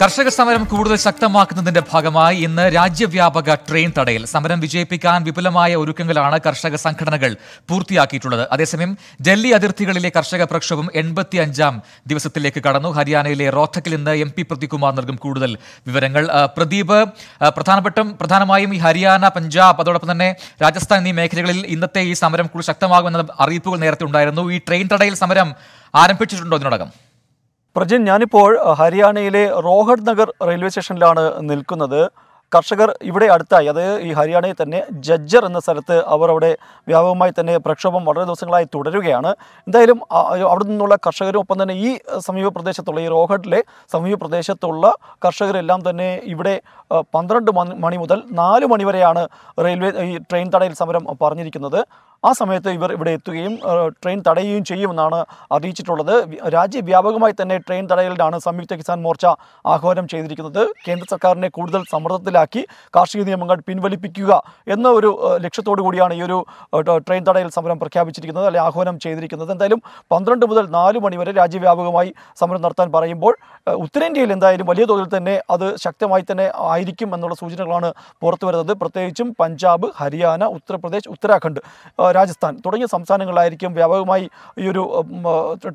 കർഷക സമരം കൂടുതൽ ശക്തമാക്കുന്നതിന്റെ ഭാഗമായി ഇന്ന് രാജ്യവ്യാപക ട്രെയിൻ തടയൽ സമരം വിജയിപ്പിക്കാൻ വിപുലമായ ഒരുക്കങ്ങളാണ് കർഷക സംഘടനകൾ പൂർത്തിയാക്കിയിട്ടുള്ളത് അതേസമയം ഡൽഹി അതിർത്തികളിലെ കർഷക പ്രക്ഷോഭം എൺപത്തി അഞ്ചാം ദിവസത്തിലേക്ക് കടന്നു ഹരിയാനയിലെ റോത്തക്കിൽ നിന്ന് എം പി പ്രതികുമാർ നൽകും കൂടുതൽ വിവരങ്ങൾ പ്രദീപ് പ്രധാനപ്പെട്ട പ്രധാനമായും ഈ ഹരിയാന പഞ്ചാബ് അതോടൊപ്പം തന്നെ രാജസ്ഥാൻ എന്നീ മേഖലകളിൽ ഇന്നത്തെ ഈ സമരം കൂടുതൽ ശക്തമാകുമെന്ന അറിയിപ്പുകൾ നേരത്തെ ഉണ്ടായിരുന്നു ഈ ട്രെയിൻ തടയൽ സമരം ആരംഭിച്ചിട്ടുണ്ടോ ഇതിനോടകം പ്രജിൻ ഞാനിപ്പോൾ ഹരിയാനയിലെ റോഹഡ് നഗർ റെയിൽവേ സ്റ്റേഷനിലാണ് നിൽക്കുന്നത് കർഷകർ ഇവിടെ അടുത്തായി അത് ഈ ഹരിയാനയിൽ തന്നെ ജജ്ജർ എന്ന സ്ഥലത്ത് അവർ അവിടെ വ്യാപകമായി തന്നെ പ്രക്ഷോഭം വളരെ ദിവസങ്ങളായി തുടരുകയാണ് എന്തായാലും അവിടെ നിന്നുള്ള കർഷകരും ഒപ്പം തന്നെ ഈ സമീപ പ്രദേശത്തുള്ള ഈ റോഹട്ടിലെ സമീപ പ്രദേശത്തുള്ള കർഷകരെല്ലാം തന്നെ ഇവിടെ പന്ത്രണ്ട് മണി മുതൽ നാല് മണി വരെയാണ് റെയിൽവേ ഈ ട്രെയിൻ തടയിൽ സമരം പറഞ്ഞിരിക്കുന്നത് ആ സമയത്ത് ഇവർ ഇവിടെ എത്തുകയും ട്രെയിൻ തടയുകയും ചെയ്യുമെന്നാണ് അറിയിച്ചിട്ടുള്ളത് രാജ്യവ്യാപകമായി തന്നെ ട്രെയിൻ തടയലിനാണ് സംയുക്ത കിസാൻ മോർച്ച ആഹ്വാനം ചെയ്തിരിക്കുന്നത് കേന്ദ്ര സർക്കാരിനെ കൂടുതൽ സമ്മർദ്ദത്തിലാക്കി കാർഷിക നിയമങ്ങൾ പിൻവലിപ്പിക്കുക എന്ന ഒരു ലക്ഷ്യത്തോടു കൂടിയാണ് ഈ ഒരു ട്രെയിൻ തടയൽ സമരം പ്രഖ്യാപിച്ചിരിക്കുന്നത് അല്ലെങ്കിൽ ആഹ്വാനം ചെയ്തിരിക്കുന്നത് എന്തായാലും പന്ത്രണ്ട് മുതൽ നാല് മണിവരെ രാജ്യവ്യാപകമായി സമരം നടത്താൻ പറയുമ്പോൾ ഉത്തരേന്ത്യയിൽ എന്തായാലും വലിയ തോതിൽ തന്നെ അത് ശക്തമായി തന്നെ ആയിരിക്കും എന്നുള്ള സൂചനകളാണ് പുറത്തു വരുന്നത് പ്രത്യേകിച്ചും പഞ്ചാബ് ഹരിയാന ഉത്തർപ്രദേശ് ഉത്തരാഖണ്ഡ് രാജസ്ഥാൻ തുടങ്ങിയ സംസ്ഥാനങ്ങളിലായിരിക്കും വ്യാപകമായി ഈ ഒരു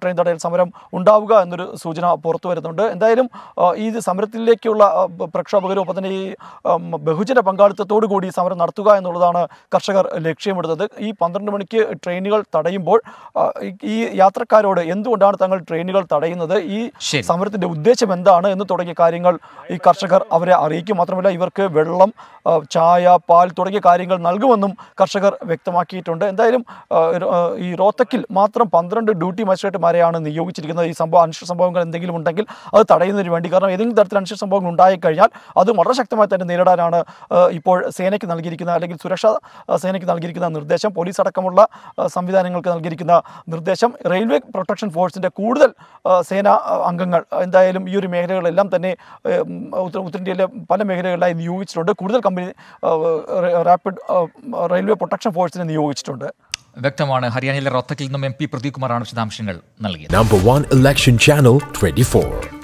ട്രെയിൻ തടയൽ സമരം ഉണ്ടാവുക എന്നൊരു സൂചന പുറത്തു വരുന്നുണ്ട് എന്തായാലും ഈ സമരത്തിലേക്കുള്ള പ്രക്ഷോഭകരും ഒപ്പം തന്നെ ഈ ബഹുജന പങ്കാളിത്തത്തോടു കൂടി സമരം നടത്തുക എന്നുള്ളതാണ് കർഷകർ ലക്ഷ്യമിടുന്നത് ഈ പന്ത്രണ്ട് മണിക്ക് ട്രെയിനുകൾ തടയുമ്പോൾ ഈ യാത്രക്കാരോട് എന്തുകൊണ്ടാണ് തങ്ങൾ ട്രെയിനുകൾ തടയുന്നത് ഈ സമരത്തിന്റെ ഉദ്ദേശം എന്താണ് എന്ന് തുടങ്ങിയ കാര്യങ്ങൾ ഈ കർഷകർ അവരെ അറിയിക്കും മാത്രമല്ല ഇവർക്ക് വെള്ളം ചായ പാൽ തുടങ്ങിയ കാര്യങ്ങൾ നൽകുമെന്നും കർഷകർ വ്യക്തമാക്കിയിട്ടുണ്ട് നിയോഗിച്ചിട്ടുണ്ട് എന്തായാലും ഈ റോത്തക്കിൽ മാത്രം പന്ത്രണ്ട് ഡ്യൂട്ടി മജിസ്ട്രേറ്റുമാരെയാണ് നിയോഗിച്ചിരിക്കുന്നത് ഈ സംഭവം അനിഷ്ട സംഭവങ്ങൾ എന്തെങ്കിലും ഉണ്ടെങ്കിൽ അത് തടയുന്നതിന് വേണ്ടി കാരണം ഏതെങ്കിലും തരത്തിൽ അനിഷ്ട സംഭവങ്ങൾ ഉണ്ടായിക്കഴിഞ്ഞാൽ അത് വളരെ ശക്തമായി തന്നെ നേരിടാനാണ് ഇപ്പോൾ സേനയ്ക്ക് നൽകിയിരിക്കുന്ന അല്ലെങ്കിൽ സുരക്ഷാ സേനയ്ക്ക് നൽകിയിരിക്കുന്ന നിർദ്ദേശം പോലീസ് അടക്കമുള്ള സംവിധാനങ്ങൾക്ക് നൽകിയിരിക്കുന്ന നിർദ്ദേശം റെയിൽവേ പ്രൊട്ടക്ഷൻ ഫോഴ്സിൻ്റെ കൂടുതൽ സേനാ അംഗങ്ങൾ എന്തായാലും ഈ ഒരു മേഖലകളെല്ലാം തന്നെ ഉത്തരേന്ത്യയിലെ പല മേഖലകളിലായി നിയോഗിച്ചിട്ടുണ്ട് കൂടുതൽ കമ്പനി റാപ്പിഡ് റെയിൽവേ പ്രൊട്ടക്ഷൻ ഫോഴ്സിനെ നിയോഗിച്ചിട്ടുണ്ട് ഉണ്ട് വ്യക്തമാണ് ഹരിയാനയിലെ റോത്തക്കിൽ നിന്നും എം പി പ്രദീപ് കുമാറാണ് വിശദാംശങ്ങൾ നൽകിയത് number one election channel twenty